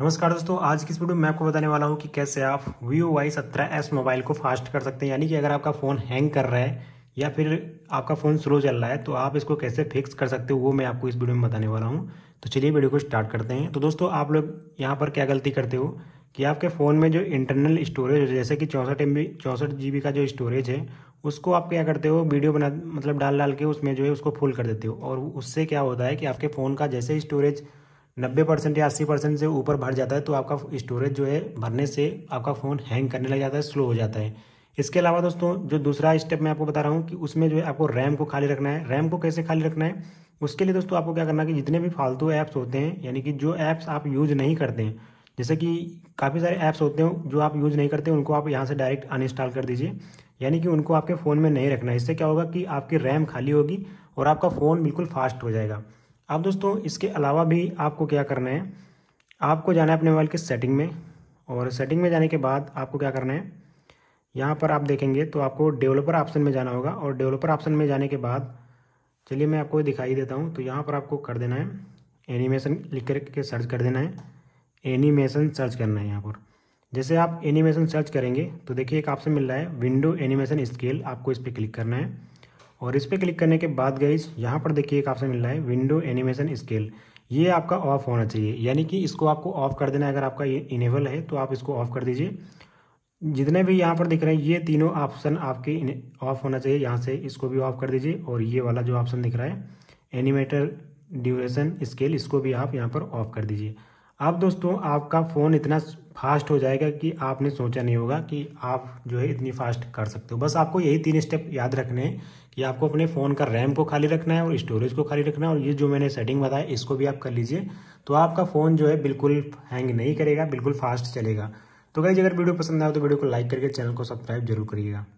नमस्कार दोस्तों आज की इस वीडियो में आपको बताने वाला हूँ कि कैसे आप वीवो वाई सत्रह एस मोबाइल को फास्ट कर सकते हैं यानी कि अगर आपका फ़ोन हैंग कर रहा है या फिर आपका फ़ोन स्लो चल रहा है तो आप इसको कैसे फिक्स कर सकते हो वो मैं आपको इस वीडियो में बताने वाला हूँ तो चलिए वीडियो को स्टार्ट करते हैं तो दोस्तों आप लोग यहाँ पर क्या गलती करते हो कि आपके फ़ोन में जो इंटरनल स्टोरेज जैसे कि चौंसठ एम बी चौंसठ जी बी का जो स्टोरेज है उसको आप क्या करते हो वीडियो बना मतलब डाल डाल के उसमें जो है उसको फुल कर देते हो और उससे क्या होता है कि आपके फ़ोन का जैसे स्टोरेज नब्बे परसेंट या अस्सी परसेंट से ऊपर भर जाता है तो आपका स्टोरेज जो है भरने से आपका फ़ोन हैंग करने लग जाता है स्लो हो जाता है इसके अलावा दोस्तों जो दूसरा स्टेप मैं आपको बता रहा हूँ कि उसमें जो है आपको रैम को खाली रखना है रैम को कैसे खाली रखना है उसके लिए दोस्तों आपको क्या करना है कि जितने भी फालतू ऐप्स होते हैं यानी कि जो ऐप्स आप यूज़ नहीं करते हैं जैसे कि काफ़ी सारे ऐप्स होते हैं जो आप यूज़ नहीं करते उनको आप यहाँ से डायरेक्ट अनइंस्टॉल कर दीजिए यानी कि उनको आपके फ़ोन में नहीं रखना है इससे क्या होगा कि आपकी रैम खाली होगी और आपका फ़ोन बिल्कुल फास्ट हो जाएगा अब दोस्तों इसके अलावा भी आपको क्या करना है आपको जाना है अपने मोबाइल के सेटिंग में और सेटिंग में जाने के बाद आपको क्या करना है यहाँ पर आप देखेंगे तो आपको डेवलपर ऑप्शन में जाना होगा और डेवलपर ऑप्शन में जाने के बाद चलिए मैं आपको दिखाई देता हूँ तो यहाँ पर आपको कर देना है एनिमेशन लिख कर के सर्च कर देना है एनिमेशन सर्च करना है यहाँ पर जैसे आप एनिमेशन सर्च करेंगे तो देखिए एक ऑप्शन मिल रहा है विंडो एनिमेशन स्केल आपको इस पर क्लिक करना है और इस पर क्लिक करने के बाद गई यहाँ पर देखिए एक आपसे मिल रहा है विंडो एनिमेशन स्केल ये आपका ऑफ होना चाहिए यानी कि इसको आपको ऑफ कर देना है अगर आपका ये इनेबल है तो आप इसको ऑफ कर दीजिए जितने भी यहाँ पर दिख रहे हैं ये तीनों ऑप्शन आपके ऑफ होना चाहिए यहाँ से इसको भी ऑफ कर दीजिए और ये वाला जो ऑप्शन दिख रहा है एनिमेटर ड्यूरेशन स्केल इसको भी आप यहाँ पर ऑफ कर दीजिए अब दोस्तों आपका फ़ोन इतना फास्ट हो जाएगा कि आपने सोचा नहीं होगा कि आप जो है इतनी फास्ट कर सकते हो बस आपको यही तीन स्टेप याद रखने हैं कि आपको अपने फ़ोन का रैम को खाली रखना है और स्टोरेज को खाली रखना है और ये जो मैंने सेटिंग बताया इसको भी आप कर लीजिए तो आपका फ़ोन जो है बिल्कुल हैंग नहीं करेगा बिल्कुल फास्ट चलेगा तो गाइज अगर वीडियो पसंद आए तो वीडियो को लाइक करके चैनल को सब्सक्राइब जरूर करिएगा